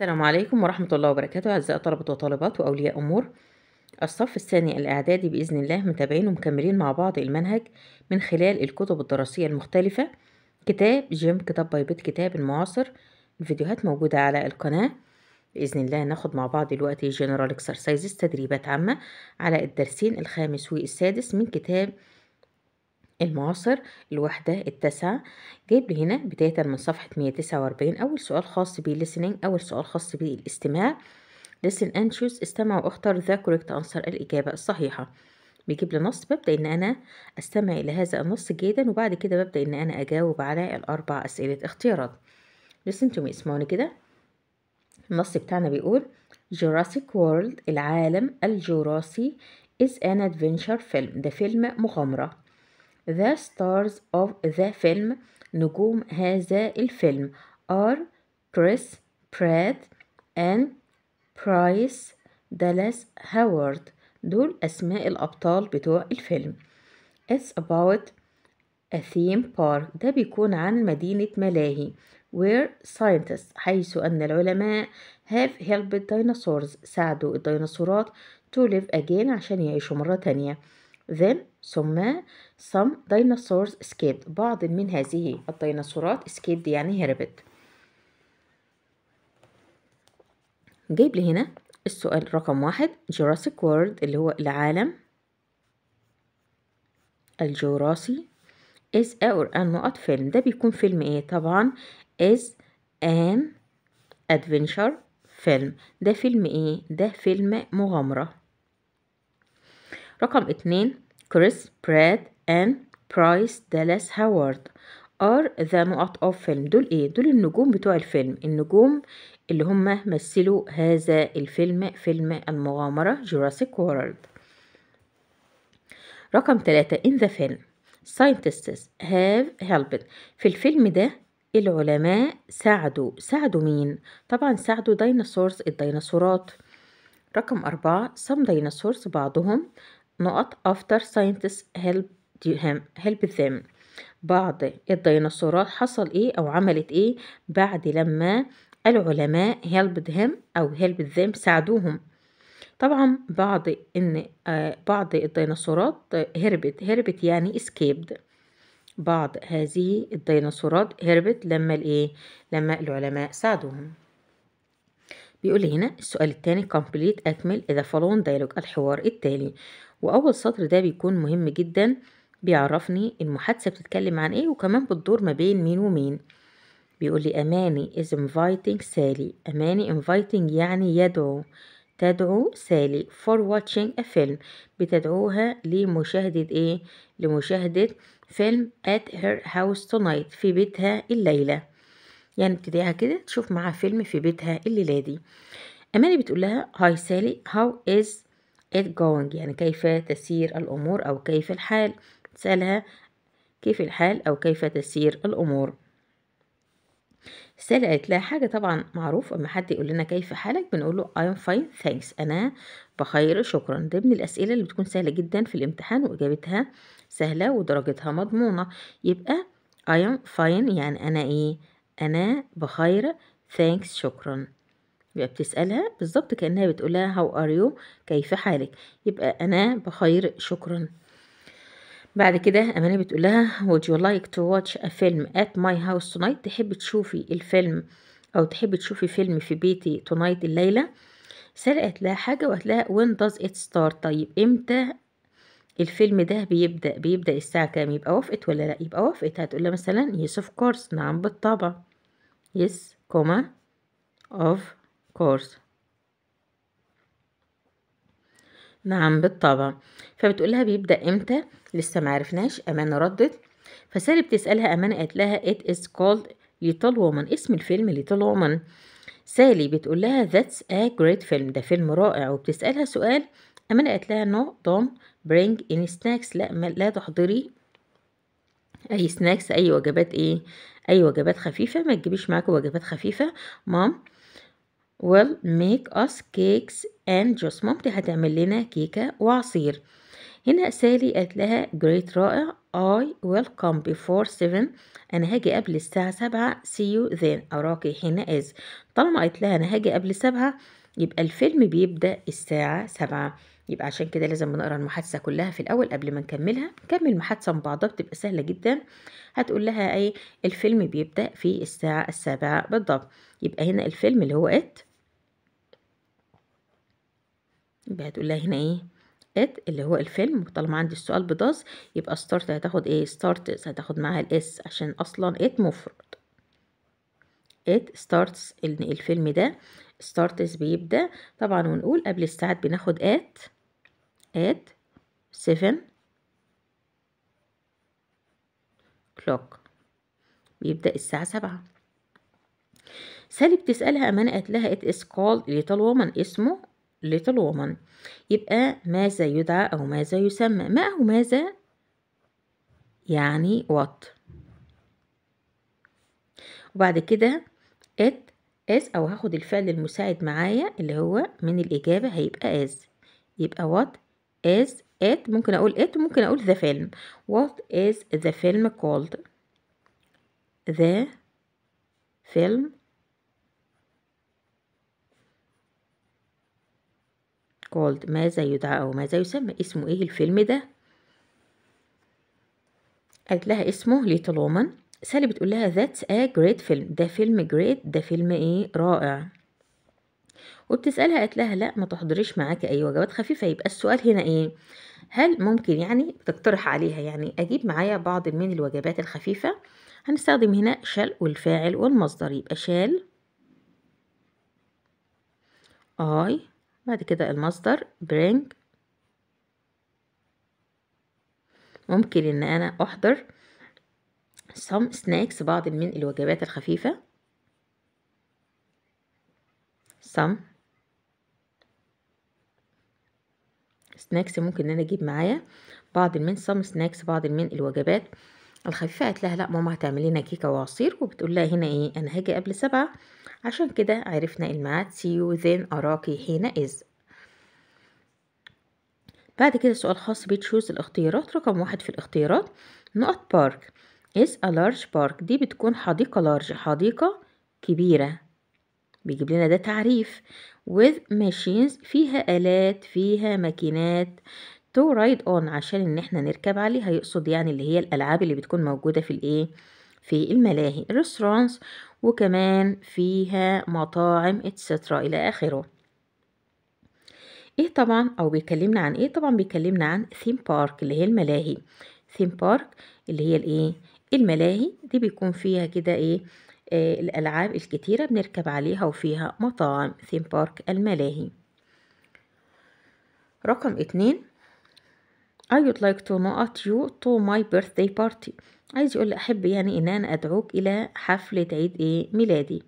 السلام عليكم ورحمة الله وبركاته أعزائي طلبة وطالبات وأولياء أمور الصف الثاني الإعدادي بإذن الله متابعين ومكملين مع بعض المنهج من خلال الكتب الدراسية المختلفة كتاب جيم كتاب باي بيت كتاب المعاصر الفيديوهات موجودة على القناة بإذن الله ناخد مع بعض دلوقتي جنرال اكسرسايزز تدريبات عامة على الدرسين الخامس والسادس من كتاب المعاصر الوحدة التاسعة جايب لي هنا بداية من صفحة 149 أول سؤال خاص listening أول سؤال خاص بالاستماع listen and choose استمع واختر the correct answer الإجابة الصحيحة بيجيب لي نص ببدأ إن أنا أستمع إلى هذا النص جيدا وبعد كده ببدأ إن أنا أجاوب على الأربع أسئلة اختيارات listen to me اسمعوني كده النص بتاعنا بيقول جوراسيك وورلد العالم الجوراسي is an adventure film ده فيلم مغامرة The stars of the film نجوم هذا الفيلم are Chris Pratt and Price Dallas Howard دول أسماء الأبطال بتوع الفيلم It's about a theme park ده بيكون عن مدينة ملاهي where scientists حيث أن العلماء have helped dinosaurs ساعدوا الديناصورات to live again عشان يعيشوا مرة تانية then ثم some dinosaurs escaped بعض من هذه الديناصورات escaped يعني هربت جايب لي هنا السؤال رقم واحد جوراسيك وورد اللي هو العالم الجوراسي is a or نقط فيلم ده بيكون فيلم ايه طبعا is an adventure فيلم ده فيلم ايه ده فيلم مغامرة رقم اتنين كريس براد أن برايس دالاس هاورد ار ذا نقط اوف فيلم دول ايه دول النجوم بتوع الفيلم النجوم اللي هم مثلوا هذا الفيلم فيلم المغامرة جوراسيك وورلد رقم ثلاثة in the film scientists have helped في الفيلم ده العلماء ساعدوا ساعدوا مين؟ طبعا ساعدوا ديناصورز الديناصورات رقم أربعة some ديناصورز بعضهم نقط after scientists help them, help them. بعض الديناصورات حصل ايه او عملت ايه بعد لما العلماء helped them او helped them ساعدوهم طبعا بعض ان آه، بعض الديناصورات هربت هربت يعني escaped بعض هذه الديناصورات هربت لما الايه لما العلماء ساعدوهم بيقول هنا السؤال الثاني complete اكمل اذا فالون دايلوج الحوار التالي واول سطر ده بيكون مهم جدا بيعرفني المحادثة بتتكلم عن ايه وكمان بتدور ما بين مين ومين بيقول لي أماني is inviting سالي أماني inviting يعني يدعو تدعو سالي for watching a film بتدعوها لمشاهدة ايه لمشاهدة فيلم at her house tonight في بيتها الليلة يعني بتدعيها كده تشوف معاها فيلم في بيتها الليلة دي أماني بتقول لها هاي سالي how is it going يعني كيف تسير الأمور أو كيف الحال سألها كيف الحال أو كيف تسير الأمور السائل قالت لها حاجة طبعا معروف أما حد يقول لنا كيف حالك بنقول له I'm fine thanks أنا بخير شكرا ده من الأسئلة اللي بتكون سهلة جدا في الامتحان وإجابتها سهلة ودرجتها مضمونة يبقى I am fine يعني أنا إيه أنا بخير thanks شكرا يبقى بتسألها بالظبط كأنها بتقولها هاو ار يو كيف حالك يبقى أنا بخير شكرا بعد كده أمانة بتقولها would you like to watch a film at my house tonight تحب تشوفي الفيلم أو تحب تشوفي فيلم في بيتي tonight الليلة سرقت لها حاجة وهتلاقي when does it start طيب امتى الفيلم ده بيبدأ بيبدأ الساعة كام يبقى وافقت ولا لا يبقى وافقت هتقول لها مثلا yes of course نعم بالطبع yes comma of كورس نعم بالطبع فبتقولها بيبدأ امتى لسه معرفناش أمانة ردت فسالي بتسألها أمانة قالت لها it is called Little Woman اسم الفيلم Little Woman سالي بتقول لها that's a great film ده فيلم رائع وبتسألها سؤال أمانة قالت لها no don't bring any snacks لا لا تحضري أي سناكس أي وجبات إيه أي وجبات خفيفة ما تجيبيش معاكي وجبات خفيفة مام will make us cakes and juice مامتي هتعمل لنا كيكة وعصير هنا سالي قالت لها جريت رائع I will come before 7 أنا هاجي قبل الساعة 7 see you then أراكي حين إز طالما قالت لها أنا هاجي قبل 7 يبقى الفيلم بيبدأ الساعة 7 يبقى عشان كده لازم نقرا المحادثه كلها في الاول قبل ما نكملها نكمل محادثه مع بعضها بتبقى سهله جدا هتقول لها ايه الفيلم بيبدا في الساعه السابعة بالضبط يبقى هنا الفيلم اللي هو ات يبقى هتقول لها هنا ايه ات اللي هو الفيلم طالما عندي السؤال بداز يبقى ستارت هتاخد ايه ستارتس هتاخد معاها الاس عشان اصلا ات مفرد ات ستارتس الفيلم ده ستارتس بيبدا طبعا ونقول قبل الساعات بناخد ات ات 7 كلوك بيبدأ الساعة سبعة سالي بتسألها أمانة قالت لها ات از كول اللي طالما اسمه ليتل وومن يبقى ماذا يدعى أو ماذا يسمى ما أو ماذا يعني what وبعد كده it is أو هاخد الفعل المساعد معايا اللي هو من الإجابة هيبقى is يبقى what is it ممكن أقول it ممكن أقول the film what is the film called the film كولد ماذا يدعى أو ماذا يسمى اسمه إيه الفيلم ده قالت لها اسمه ليتل وومن سالي بتقول لها ذاتس ا جريت فيلم ده فيلم جريت ده فيلم ايه رائع وبتسألها قالت لها لا ما تحضريش معاك أي وجبات خفيفة يبقى السؤال هنا ايه هل ممكن يعني تقترح عليها يعني أجيب معايا بعض من الوجبات الخفيفة هنستخدم هنا شال والفاعل والمصدر يبقى شال اي بعد كده المصدر bring ممكن ان انا احضر some snacks بعض من الوجبات الخفيفة some snacks ممكن ان انا اجيب معايا بعض من some snacks بعض من الوجبات الخفيفة قالت لها لا ماما هتعملينا كيكة وعصير وبتقول لها هنا ايه انا هاجي قبل سبعة عشان كده عرفنا الميعاد see you then أراك از بعد كده سؤال خاص بتشوز الاختيارات رقم واحد في الاختيارات نقط بارك is a large park دي بتكون حديقة large حديقة كبيرة بيجيب لنا ده تعريف with machines فيها آلات فيها ماكينات to ride on عشان ان احنا نركب عليها يقصد يعني اللي هي الألعاب اللي بتكون موجودة في الايه في الملاهي restaurants وكمان فيها مطاعم اتسترا إلى آخره ايه طبعا او بيكلمنا عن ايه طبعا بيكلمنا عن ثيم بارك اللي هي الملاهي ثيم بارك اللي هي الايه الملاهي دي بيكون فيها كده ايه آه الالعاب الكتيره بنركب عليها وفيها مطاعم ثيم بارك الملاهي رقم اتنين I would like to know at you to my birthday party عايز يقول أحب يعني إن أنا أدعوك إلى حفلة عيد إيه ميلادي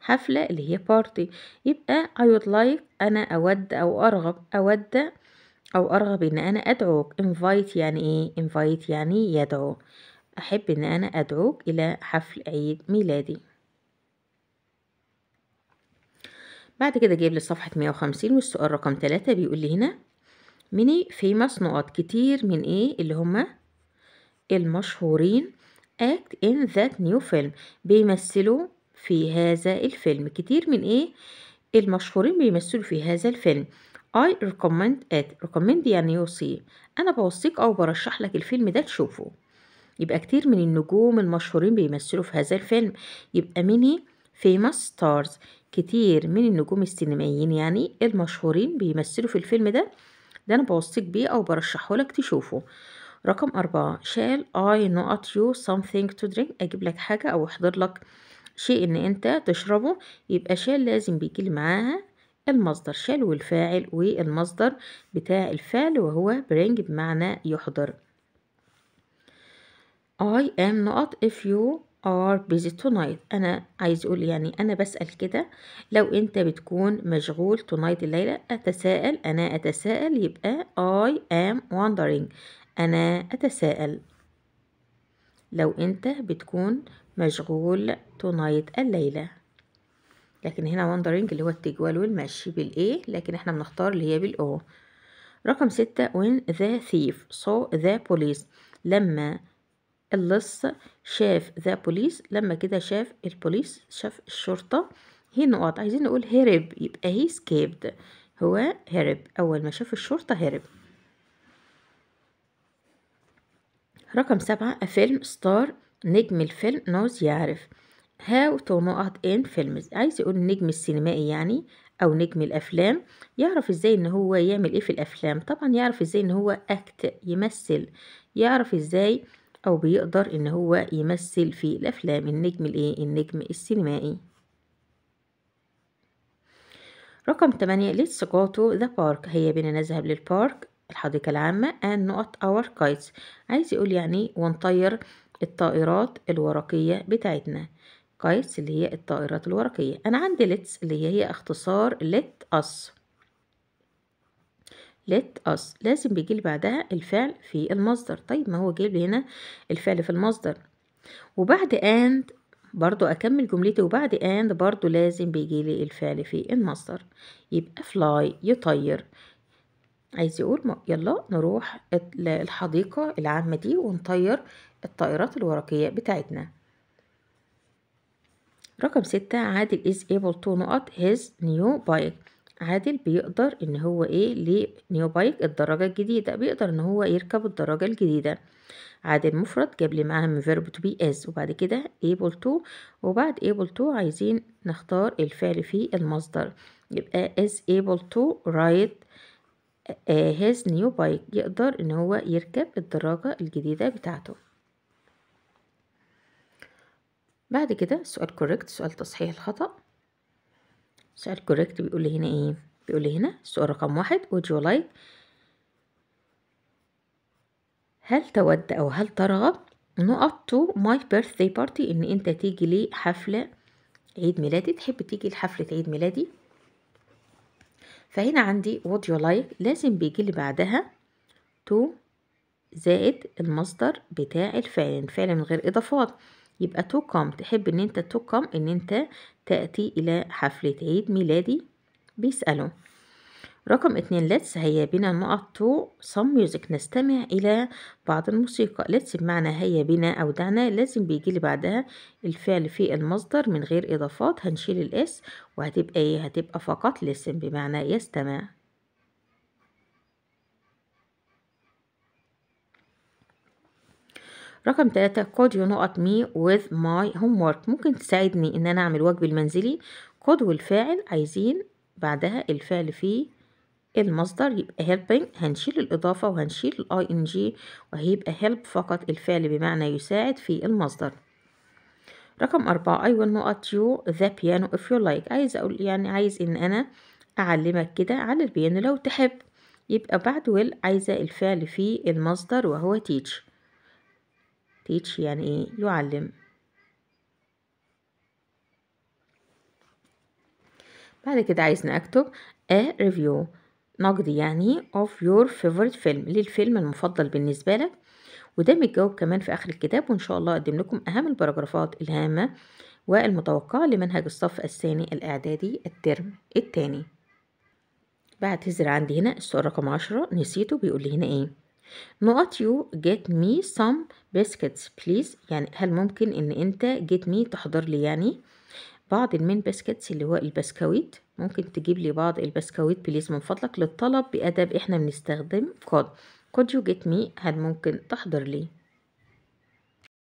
حفلة اللي هي بارتي يبقى I would like أنا أود أو أرغب أود أو أرغب إن أنا أدعوك invite يعني إيه invite يعني يدعو أحب إن أنا أدعوك إلى حفل عيد ميلادي بعد كده جايب لي صفحة 150 والسؤال رقم 3 بيقول لي هنا many famous نقط كتير من إيه اللي هما المشهورين act in that new film بيمثلوا في هذا الفيلم كتير من ايه المشهورين بيمثلوا في هذا الفيلم I recommend it recommend يعني يوصي أنا بوصيك أو برشح لك الفيلم ده تشوفه يبقى كتير من النجوم المشهورين بيمثلوا في هذا الفيلم يبقى many famous stars كتير من النجوم السينمائيين يعني المشهورين بيمثلوا في الفيلم ده ده أنا بوصيك بيه أو برشحه لك تشوفه رقم أربعة شال I not you something to drink أجيب لك حاجة أو أحضر لك شيء إن أنت تشربه يبقى شال لازم بيجي معاها المصدر شال والفاعل والمصدر بتاع الفعل وهو bring بمعنى يحضر I am not if you are busy tonight أنا عايز أقول يعني أنا بسأل كده لو أنت بتكون مشغول tonight الليلة أتساءل أنا أتساءل يبقى I am wondering أنا أتساءل لو أنت بتكون مشغول تونايت الليلة لكن هنا واندرينج اللي هو التجوال والمشي بالايه لكن احنا بنختار اللي هي بالاو رقم ستة when the thief saw the police لما اللص شاف ذا بوليس لما كده شاف البوليس شاف الشرطة هي نقاط عايزين نقول هرب يبقى هي سكيبد هو هرب أول ما شاف الشرطة هرب رقم سبعة فيلم ستار نجم الفيلم نوز يعرف هاو تو نقط ان فيلمز عايز يقول النجم السينمائي يعني او نجم الافلام يعرف ازاي ان هو يعمل ايه في الافلام طبعا يعرف ازاي ان هو اكت يمثل يعرف ازاي او بيقدر ان هو يمثل في الافلام النجم الايه النجم السينمائي رقم 8 ليتس جو تو ذا بارك هيا بينا نذهب للبارك الحديقة العامة and not our kites عايز يقول يعني ونطير الطائرات الورقية بتاعتنا kites اللي هي الطائرات الورقية أنا عندي let's اللي هي اختصار let us let us لازم بيجي بعدها الفعل في المصدر طيب ما هو جايب هنا الفعل في المصدر وبعد and برضو أكمل جملتي وبعد and برضو لازم بيجي لي الفعل في المصدر يبقى fly يطير عايز يقول يلا نروح الحديقة العامة دي ونطير الطائرات الورقية بتاعتنا رقم ستة عادل is able to نقط his new bike عادل بيقدر ان هو ايه لنيو بايك الدراجة الجديدة بيقدر ان هو يركب الدراجة الجديدة عادل مفرد جاب لي معاهم verb to be is وبعد كده able to وبعد able to عايزين نختار الفعل في المصدر يبقى is able to write هيز نيو بايك يقدر ان هو يركب الدراجة الجديدة بتاعته بعد كده سؤال كوريكت سؤال تصحيح الخطأ سؤال كوريكت بيقول لي هنا ايه بيقول لي هنا سؤال رقم واحد would you like هل تود او هل ترغب نقط تو ماي بيرثداي بارتي ان انت تيجي لي حفلة عيد ميلادي تحب تيجي لحفلة عيد ميلادي فهنا عندي what you like لازم بيجي اللي بعدها to زائد المصدر بتاع الفعل الفعل من غير إضافات يبقى to come تحب ان انت to come ان انت تأتي الى حفلة عيد ميلادي بيسأله رقم اتنين let's هيا بنا نقط to some music نستمع إلى بعض الموسيقى let's بمعنى هيا بنا أو دعنا لازم بيجي لي بعدها الفعل في المصدر من غير إضافات هنشيل الاس وهتبقى ايه هتبقى فقط listen بمعنى يستمع رقم تلاتة could you not me with my homework ممكن تساعدني ان انا اعمل واجبي المنزلي could والفاعل عايزين بعدها الفعل فيه المصدر يبقى helping هنشيل الإضافة وهنشيل ال ing وهيبقى help فقط الفعل بمعنى يساعد في المصدر رقم أربعة I will not you the piano if you like عايز أقول يعني عايز إن أنا أعلمك كده على البيانو لو تحب يبقى بعد will عايزة الفعل في المصدر وهو teach teach يعني إيه يعلم بعد كده عايزنا أكتب a review نقد يعني of your favorite film للفيلم المفضل بالنسبة لك وده متجاوب كمان في آخر الكتاب وإن شاء الله أقدم لكم أهم البراجرافات الهامة والمتوقعة لمنهج الصف الثاني الإعدادي الترم الثاني بعتذر عندي هنا السؤال رقم عشرة نسيته بيقول لي هنا إيه نقط يو get me some biscuits please يعني هل ممكن إن أنت get me تحضر لي يعني بعض المين بسكتس اللي هو البسكويت ممكن تجيب لي بعض البسكويت بليز من فضلك للطلب بأدب احنا بنستخدم كود كود يو جيت مي هل ممكن تحضر لي